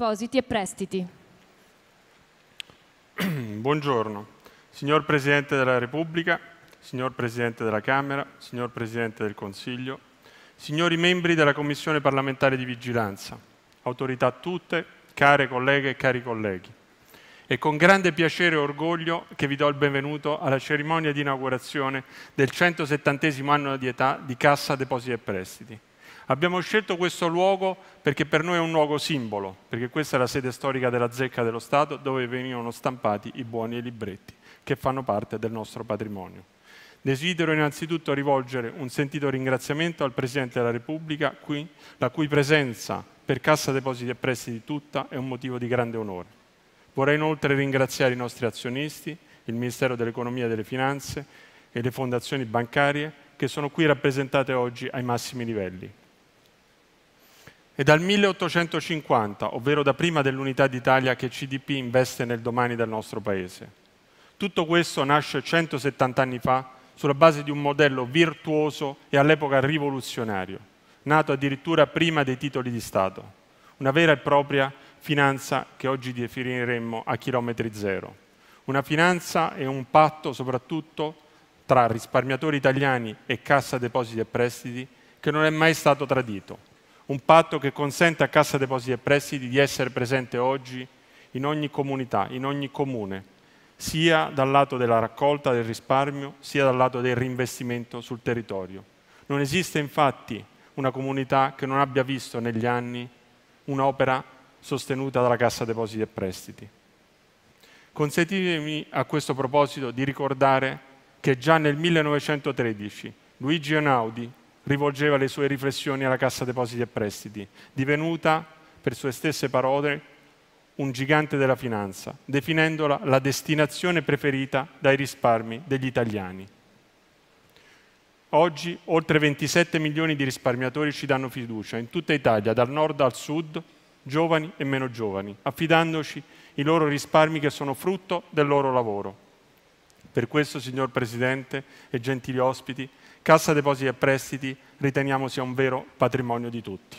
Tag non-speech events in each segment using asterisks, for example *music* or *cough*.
depositi e prestiti. *clears throat* Buongiorno, signor Presidente della Repubblica, signor Presidente della Camera, signor Presidente del Consiglio, signori membri della Commissione parlamentare di vigilanza, autorità tutte, care colleghe e cari colleghi. È con grande piacere e orgoglio che vi do il benvenuto alla cerimonia di inaugurazione del 170 anno di età di Cassa Depositi e Prestiti Abbiamo scelto questo luogo perché per noi è un luogo simbolo, perché questa è la sede storica della zecca dello Stato dove venivano stampati i buoni e i libretti che fanno parte del nostro patrimonio. Desidero innanzitutto rivolgere un sentito ringraziamento al Presidente della Repubblica, qui, la cui presenza per Cassa Depositi e Prestiti tutta è un motivo di grande onore. Vorrei inoltre ringraziare i nostri azionisti, il Ministero dell'Economia e delle Finanze e le fondazioni bancarie che sono qui rappresentate oggi ai massimi livelli, è dal 1850, ovvero da prima dell'Unità d'Italia, che CDP investe nel domani del nostro Paese. Tutto questo nasce 170 anni fa sulla base di un modello virtuoso e all'epoca rivoluzionario, nato addirittura prima dei titoli di Stato, una vera e propria finanza che oggi definiremmo a chilometri zero. Una finanza e un patto soprattutto tra risparmiatori italiani e cassa depositi e prestiti che non è mai stato tradito un patto che consente a Cassa Depositi e Prestiti di essere presente oggi in ogni comunità, in ogni comune, sia dal lato della raccolta del risparmio, sia dal lato del reinvestimento sul territorio. Non esiste infatti una comunità che non abbia visto negli anni un'opera sostenuta dalla Cassa Depositi e Prestiti. Consentitemi a questo proposito di ricordare che già nel 1913 Luigi Einaudi rivolgeva le sue riflessioni alla Cassa Depositi e Prestiti, divenuta, per sue stesse parole, un gigante della finanza, definendola la destinazione preferita dai risparmi degli italiani. Oggi oltre 27 milioni di risparmiatori ci danno fiducia in tutta Italia, dal nord al sud, giovani e meno giovani, affidandoci i loro risparmi che sono frutto del loro lavoro. Per questo, signor Presidente e gentili ospiti, Cassa Depositi e Prestiti riteniamo sia un vero patrimonio di tutti.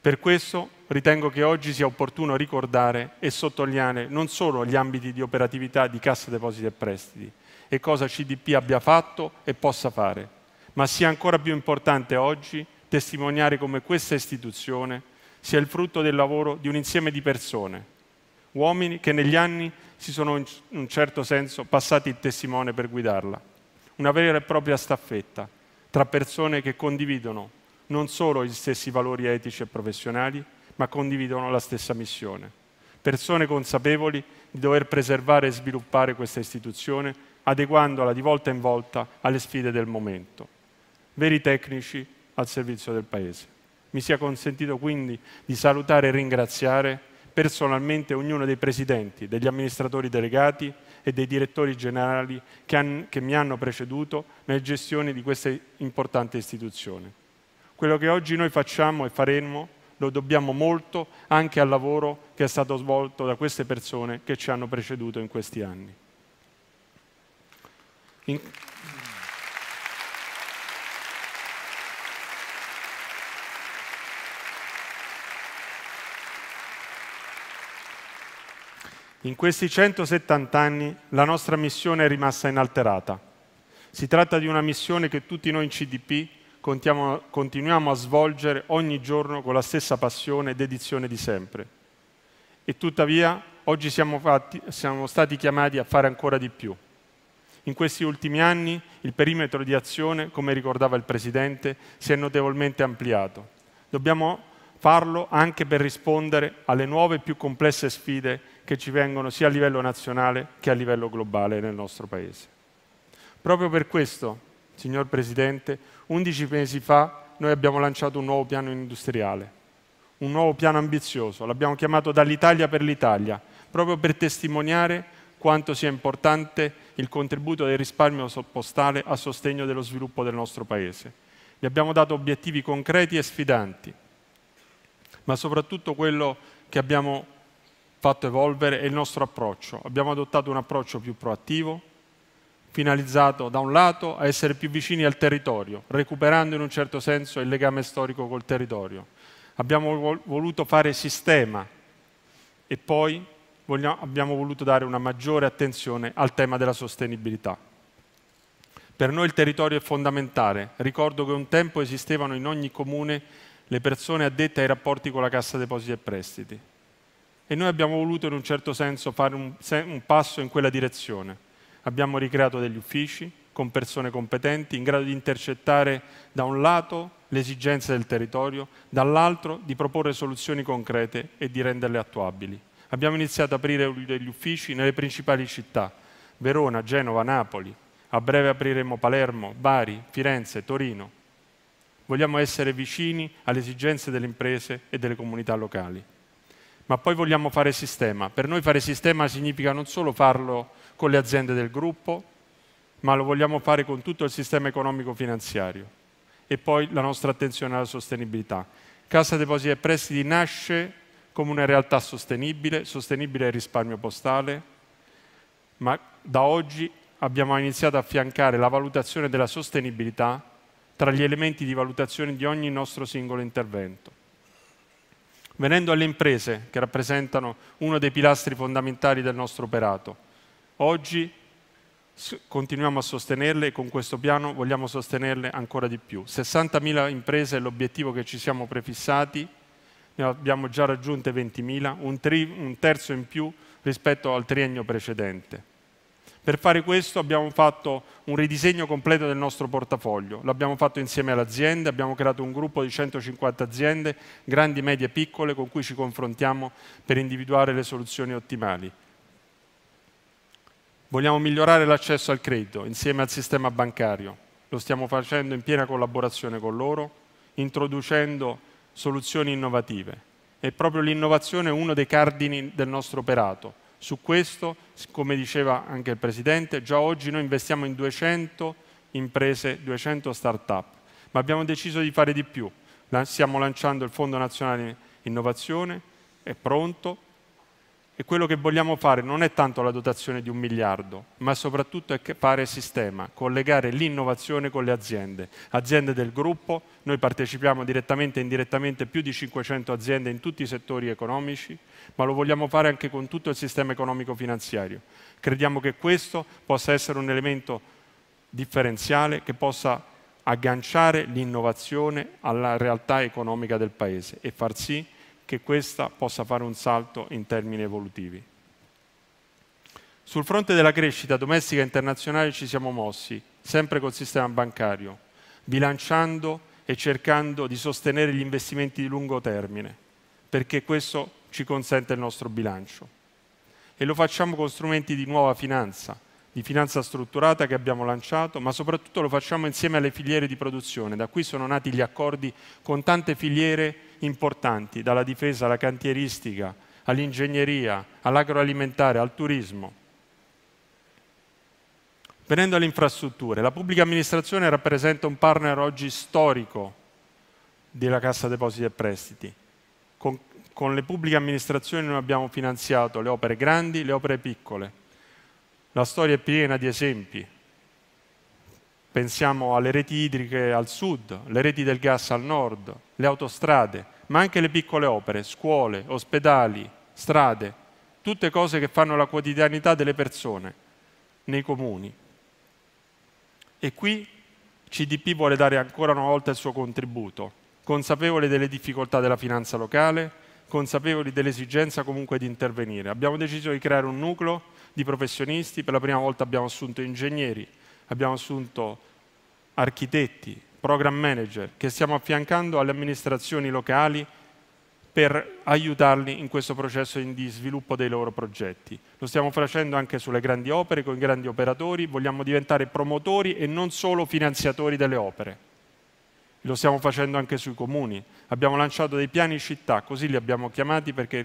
Per questo ritengo che oggi sia opportuno ricordare e sottolineare non solo gli ambiti di operatività di Cassa Depositi e Prestiti e cosa CDP abbia fatto e possa fare, ma sia ancora più importante oggi testimoniare come questa istituzione sia il frutto del lavoro di un insieme di persone uomini che negli anni si sono in un certo senso passati il testimone per guidarla. Una vera e propria staffetta tra persone che condividono non solo gli stessi valori etici e professionali, ma condividono la stessa missione. Persone consapevoli di dover preservare e sviluppare questa istituzione, adeguandola di volta in volta alle sfide del momento. Veri tecnici al servizio del Paese. Mi sia consentito quindi di salutare e ringraziare personalmente ognuno dei presidenti, degli amministratori delegati e dei direttori generali che, han, che mi hanno preceduto nella gestione di questa importante istituzione. Quello che oggi noi facciamo e faremo lo dobbiamo molto anche al lavoro che è stato svolto da queste persone che ci hanno preceduto in questi anni. In In questi 170 anni la nostra missione è rimasta inalterata. Si tratta di una missione che tutti noi in CDP continuiamo a svolgere ogni giorno con la stessa passione e dedizione di sempre. E tuttavia oggi siamo, fatti, siamo stati chiamati a fare ancora di più. In questi ultimi anni il perimetro di azione, come ricordava il Presidente, si è notevolmente ampliato. Dobbiamo farlo anche per rispondere alle nuove e più complesse sfide che ci vengono sia a livello nazionale che a livello globale nel nostro Paese. Proprio per questo, signor Presidente, 11 mesi fa noi abbiamo lanciato un nuovo piano industriale, un nuovo piano ambizioso, l'abbiamo chiamato dall'Italia per l'Italia, proprio per testimoniare quanto sia importante il contributo del risparmio postale a sostegno dello sviluppo del nostro Paese. Gli abbiamo dato obiettivi concreti e sfidanti, ma soprattutto quello che abbiamo fatto evolvere è il nostro approccio. Abbiamo adottato un approccio più proattivo, finalizzato da un lato a essere più vicini al territorio, recuperando in un certo senso il legame storico col territorio. Abbiamo voluto fare sistema e poi vogliamo, abbiamo voluto dare una maggiore attenzione al tema della sostenibilità. Per noi il territorio è fondamentale. Ricordo che un tempo esistevano in ogni comune le persone addette ai rapporti con la Cassa Depositi e Prestiti. E noi abbiamo voluto in un certo senso fare un, un passo in quella direzione. Abbiamo ricreato degli uffici con persone competenti in grado di intercettare da un lato le esigenze del territorio, dall'altro di proporre soluzioni concrete e di renderle attuabili. Abbiamo iniziato ad aprire degli uffici nelle principali città, Verona, Genova, Napoli. A breve apriremo Palermo, Bari, Firenze, Torino. Vogliamo essere vicini alle esigenze delle imprese e delle comunità locali ma poi vogliamo fare sistema. Per noi fare sistema significa non solo farlo con le aziende del gruppo, ma lo vogliamo fare con tutto il sistema economico-finanziario. E poi la nostra attenzione alla sostenibilità. Cassa Depositi e Prestiti nasce come una realtà sostenibile, sostenibile il risparmio postale, ma da oggi abbiamo iniziato a affiancare la valutazione della sostenibilità tra gli elementi di valutazione di ogni nostro singolo intervento. Venendo alle imprese, che rappresentano uno dei pilastri fondamentali del nostro operato, oggi continuiamo a sostenerle e con questo piano vogliamo sostenerle ancora di più. 60.000 imprese è l'obiettivo che ci siamo prefissati, ne abbiamo già raggiunte 20.000, un, un terzo in più rispetto al triennio precedente. Per fare questo abbiamo fatto un ridisegno completo del nostro portafoglio, l'abbiamo fatto insieme alle aziende, abbiamo creato un gruppo di 150 aziende, grandi, medie e piccole, con cui ci confrontiamo per individuare le soluzioni ottimali. Vogliamo migliorare l'accesso al credito insieme al sistema bancario, lo stiamo facendo in piena collaborazione con loro, introducendo soluzioni innovative. E proprio l'innovazione è uno dei cardini del nostro operato su questo, come diceva anche il Presidente, già oggi noi investiamo in 200 imprese, 200 start-up, ma abbiamo deciso di fare di più. Stiamo lanciando il Fondo Nazionale Innovazione, è pronto, e quello che vogliamo fare non è tanto la dotazione di un miliardo, ma soprattutto è fare sistema, collegare l'innovazione con le aziende. Aziende del gruppo, noi partecipiamo direttamente e indirettamente più di 500 aziende in tutti i settori economici, ma lo vogliamo fare anche con tutto il sistema economico-finanziario. Crediamo che questo possa essere un elemento differenziale che possa agganciare l'innovazione alla realtà economica del Paese e far sì che che questa possa fare un salto in termini evolutivi. Sul fronte della crescita domestica e internazionale ci siamo mossi, sempre col sistema bancario, bilanciando e cercando di sostenere gli investimenti di lungo termine, perché questo ci consente il nostro bilancio. E lo facciamo con strumenti di nuova finanza, di finanza strutturata che abbiamo lanciato, ma soprattutto lo facciamo insieme alle filiere di produzione. Da qui sono nati gli accordi con tante filiere importanti, dalla difesa alla cantieristica, all'ingegneria, all'agroalimentare, al turismo. Venendo alle infrastrutture, la pubblica amministrazione rappresenta un partner oggi storico della Cassa Depositi e Prestiti. Con, con le pubbliche amministrazioni noi abbiamo finanziato le opere grandi, le opere piccole, la storia è piena di esempi. Pensiamo alle reti idriche al sud, le reti del gas al nord, le autostrade, ma anche le piccole opere, scuole, ospedali, strade, tutte cose che fanno la quotidianità delle persone nei comuni. E qui CDP vuole dare ancora una volta il suo contributo, consapevole delle difficoltà della finanza locale, consapevoli dell'esigenza comunque di intervenire. Abbiamo deciso di creare un nucleo di professionisti, per la prima volta abbiamo assunto ingegneri, abbiamo assunto architetti, program manager, che stiamo affiancando alle amministrazioni locali per aiutarli in questo processo di sviluppo dei loro progetti. Lo stiamo facendo anche sulle grandi opere, con i grandi operatori, vogliamo diventare promotori e non solo finanziatori delle opere. Lo stiamo facendo anche sui comuni. Abbiamo lanciato dei piani città, così li abbiamo chiamati perché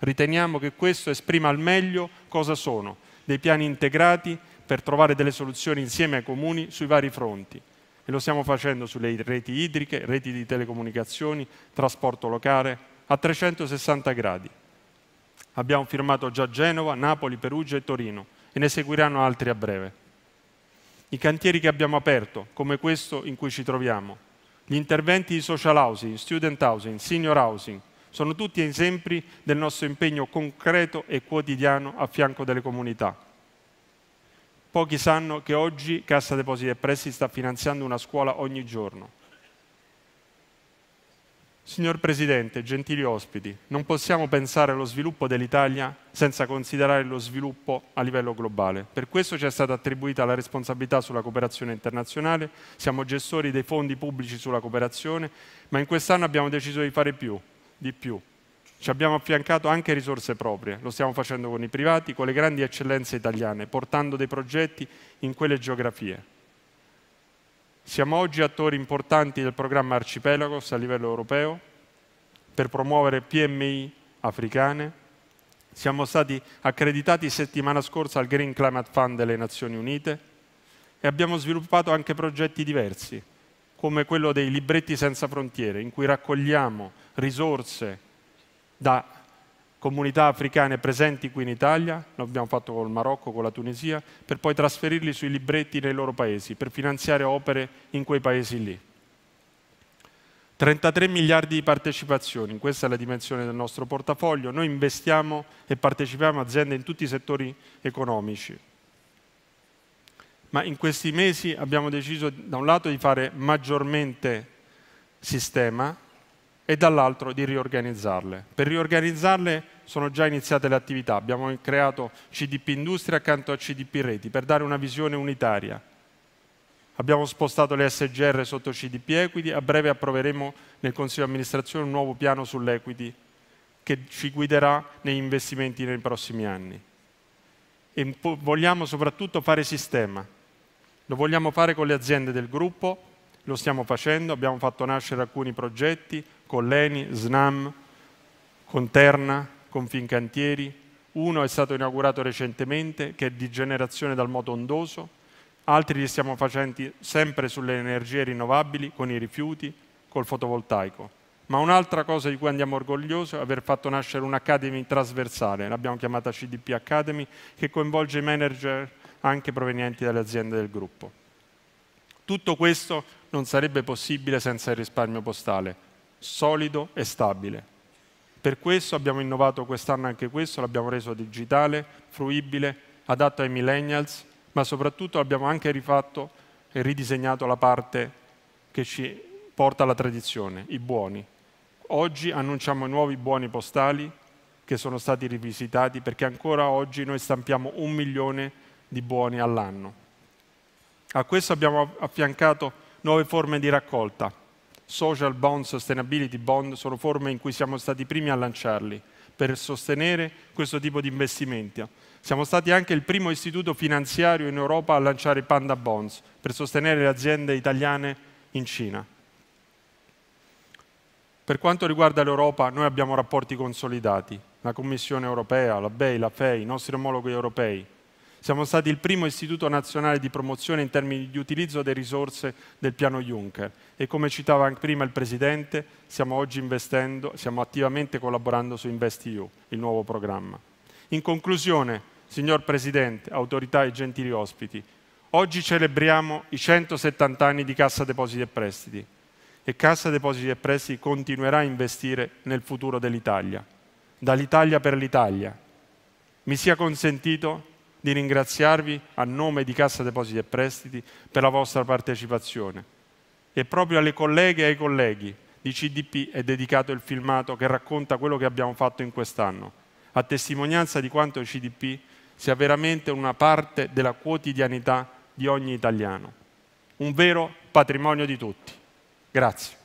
riteniamo che questo esprima al meglio cosa sono, dei piani integrati per trovare delle soluzioni insieme ai comuni sui vari fronti. E lo stiamo facendo sulle reti idriche, reti di telecomunicazioni, trasporto locale, a 360 gradi. Abbiamo firmato già Genova, Napoli, Perugia e Torino e ne seguiranno altri a breve. I cantieri che abbiamo aperto, come questo in cui ci troviamo, gli interventi di social housing, student housing, senior housing sono tutti esempi del nostro impegno concreto e quotidiano a fianco delle comunità. Pochi sanno che oggi Cassa Depositi e Prestiti sta finanziando una scuola ogni giorno Signor Presidente, gentili ospiti, non possiamo pensare allo sviluppo dell'Italia senza considerare lo sviluppo a livello globale. Per questo ci è stata attribuita la responsabilità sulla cooperazione internazionale, siamo gestori dei fondi pubblici sulla cooperazione, ma in quest'anno abbiamo deciso di fare più, di più. Ci abbiamo affiancato anche risorse proprie, lo stiamo facendo con i privati, con le grandi eccellenze italiane, portando dei progetti in quelle geografie. Siamo oggi attori importanti del programma Arcipelagos a livello europeo per promuovere PMI africane. Siamo stati accreditati settimana scorsa al Green Climate Fund delle Nazioni Unite e abbiamo sviluppato anche progetti diversi, come quello dei libretti senza frontiere, in cui raccogliamo risorse da comunità africane presenti qui in Italia, lo abbiamo fatto col Marocco, con la Tunisia, per poi trasferirli sui libretti nei loro paesi, per finanziare opere in quei paesi lì. 33 miliardi di partecipazioni, questa è la dimensione del nostro portafoglio, noi investiamo e partecipiamo a aziende in tutti i settori economici. Ma in questi mesi abbiamo deciso da un lato di fare maggiormente sistema, e dall'altro di riorganizzarle. Per riorganizzarle sono già iniziate le attività, abbiamo creato CDP Industria accanto a CDP Reti per dare una visione unitaria. Abbiamo spostato le SGR sotto CDP Equity, a breve approveremo nel Consiglio di amministrazione un nuovo piano sull'equity che ci guiderà negli investimenti nei prossimi anni. E vogliamo soprattutto fare sistema, lo vogliamo fare con le aziende del gruppo, lo stiamo facendo, abbiamo fatto nascere alcuni progetti, con l'ENI, SNAM, con Terna, con Fincantieri. Uno è stato inaugurato recentemente, che è di generazione dal moto ondoso. Altri li stiamo facendo sempre sulle energie rinnovabili, con i rifiuti, col fotovoltaico. Ma un'altra cosa di cui andiamo orgogliosi è aver fatto nascere un'academy trasversale, l'abbiamo chiamata CDP Academy, che coinvolge i manager anche provenienti dalle aziende del gruppo. Tutto questo non sarebbe possibile senza il risparmio postale, solido e stabile. Per questo abbiamo innovato quest'anno anche questo, l'abbiamo reso digitale, fruibile, adatto ai millennials, ma soprattutto abbiamo anche rifatto e ridisegnato la parte che ci porta alla tradizione, i buoni. Oggi annunciamo nuovi buoni postali che sono stati rivisitati perché ancora oggi noi stampiamo un milione di buoni all'anno. A questo abbiamo affiancato nuove forme di raccolta, social bond, sustainability bond, sono forme in cui siamo stati i primi a lanciarli per sostenere questo tipo di investimenti. Siamo stati anche il primo istituto finanziario in Europa a lanciare Panda Bonds per sostenere le aziende italiane in Cina. Per quanto riguarda l'Europa, noi abbiamo rapporti consolidati, la Commissione europea, la BEI, la FEI, i nostri omologhi europei, siamo stati il primo istituto nazionale di promozione in termini di utilizzo delle risorse del piano Juncker e come citava anche prima il Presidente, stiamo oggi investendo, stiamo attivamente collaborando su InvestEU, il nuovo programma. In conclusione, signor Presidente, autorità e gentili ospiti, oggi celebriamo i 170 anni di Cassa Depositi e Prestiti e Cassa Depositi e Prestiti continuerà a investire nel futuro dell'Italia, dall'Italia per l'Italia. Mi sia consentito di ringraziarvi a nome di Cassa Depositi e Prestiti per la vostra partecipazione. E proprio alle colleghe e ai colleghi di CDP è dedicato il filmato che racconta quello che abbiamo fatto in quest'anno, a testimonianza di quanto il CDP sia veramente una parte della quotidianità di ogni italiano, un vero patrimonio di tutti. Grazie.